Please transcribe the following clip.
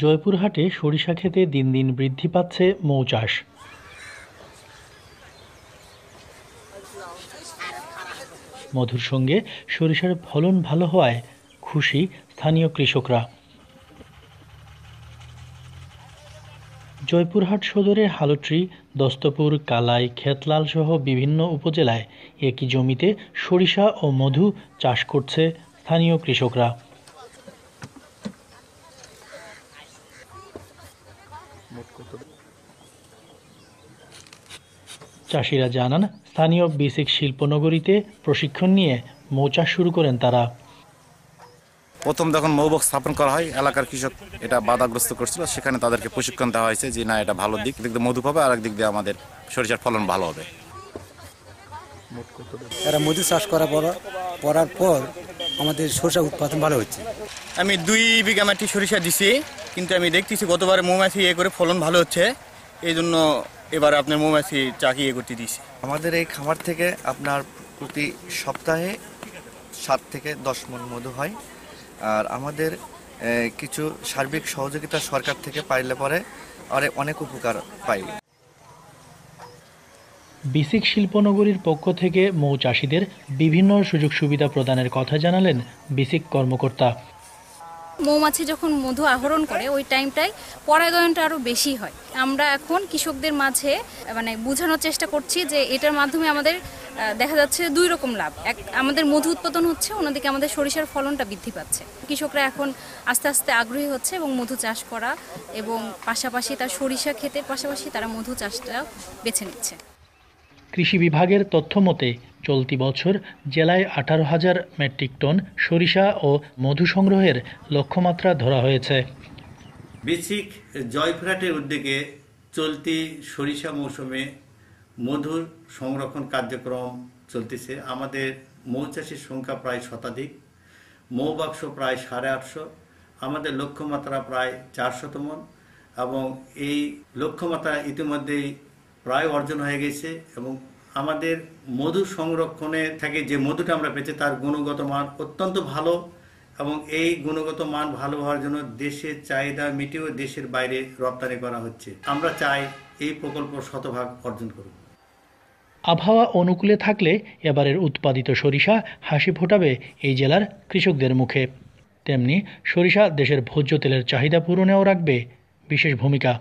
জয়পুরহাটে সরিষা খেতে দিন দিন বৃদ্ধি পাচ্ছে মৌ চাষ মধুর সঙ্গে সরিষার ফলন ভালো হওয়ায় খুশি স্থানীয় কৃষকরা জয়পুরহাট সদরের হালট্রি দস্তপুর কালাই খেতলাল সহ বিভিন্ন উপজেলায় একই জমিতে সরিষা ও মধু চাষ করছে স্থানীয় কৃষকরা চাষিরা জানান স্থানীয় বেসিক শিল্পনগরীতে প্রশিক্ষণ নিয়ে মৌচাষ শুরু করেন তারা প্রথম যখন মৌবক স্থাপন করা হয় এলাকার কৃষক এটা বাধাগ্রস্ত করছিল সেখানে তাদেরকে প্রশিক্ষণ দেওয়া হয়েছে যে না এটা ভালো দিক দিক দিয়ে মধু পাবে আর দিক দিয়ে আমাদের সরিষার ফলন ভালো হবে এরা মধু চাষ করার পর করার পর আমাদের সরষা উৎপাদন ভালো হচ্ছে আমি দুই বিঘা মাটি সরিষা দিছি কিন্তু আমি দেখতেছি গতবার মৌমাছি ইয়ে করে ফলন ভালো হচ্ছে এই জন্য এবার আপনার মৌমাছি চাকি ইয়ে করতে দিয়েছি আমাদের এই খামার থেকে আপনার প্রতি সপ্তাহে সাত থেকে দশ মন মধু হয় আর আমাদের কিছু সার্বিক সহযোগিতা সরকার থেকে পাইলে পরে আরে অনেক উপকার পাই বিসিক শিল্পনগরীর পক্ষ থেকে মৌ চাষিদের বিভিন্ন সুযোগ সুবিধা প্রদানের কথা জানালেন বিসিক কর্মকর্তা মৌমাছি যখন মধু আহরণ করে ওই টাইমটায় পরাগায়নটা আরও বেশি হয় আমরা এখন কৃষকদের মাঝে মানে বোঝানোর চেষ্টা করছি যে এটার মাধ্যমে আমাদের দেখা যাচ্ছে দুই রকম লাভ এক আমাদের মধু উৎপাদন হচ্ছে অন্যদিকে আমাদের সরিষার ফলনটা বৃদ্ধি পাচ্ছে কৃষকরা এখন আস্তে আস্তে আগ্রহী হচ্ছে এবং মধু চাষ করা এবং পাশাপাশি তার সরিষা ক্ষেতের পাশাপাশি তারা মধু চাষটা বেছে নিচ্ছে কৃষি বিভাগের তথ্য মতে চলতি বছর জেলায় আঠারো হাজার মেট্রিক টন সরিষা ও মধু সংগ্রহের লক্ষ্যমাত্রা ধরা হয়েছে বেসিক জয়ফ্রাটের উদ্যোগে চলতি সরিষা মৌসুমে মধুর সংরক্ষণ কার্যক্রম চলতেছে আমাদের মৌচাষির সংখ্যা প্রায় শতাধিক মৌবাক্স প্রায় সাড়ে আটশো আমাদের লক্ষ্যমাত্রা প্রায় চারশত মন এবং এই লক্ষ্যমাত্রা ইতিমধ্যেই প্রায় অর্জন হয়ে গেছে এবং আমাদের মধু সংরক্ষণে থেকে যে মধুটা আমরা পেতে তার গুণগত মান অত্যন্ত ভালো এবং এই গুণগত মান ভালো হওয়ার জন্য দেশের চাহিদা মিটিয়েও দেশের বাইরে রপ্তানি করা হচ্ছে আমরা চাই এই প্রকল্প শতভাগ অর্জন করুক আবহাওয়া অনুকূলে থাকলে এবারের উৎপাদিত সরিষা হাসি ফোটাবে এই জেলার কৃষকদের মুখে তেমনি সরিষা দেশের ভোজ্য তেলের চাহিদা পূরণেও রাখবে বিশেষ ভূমিকা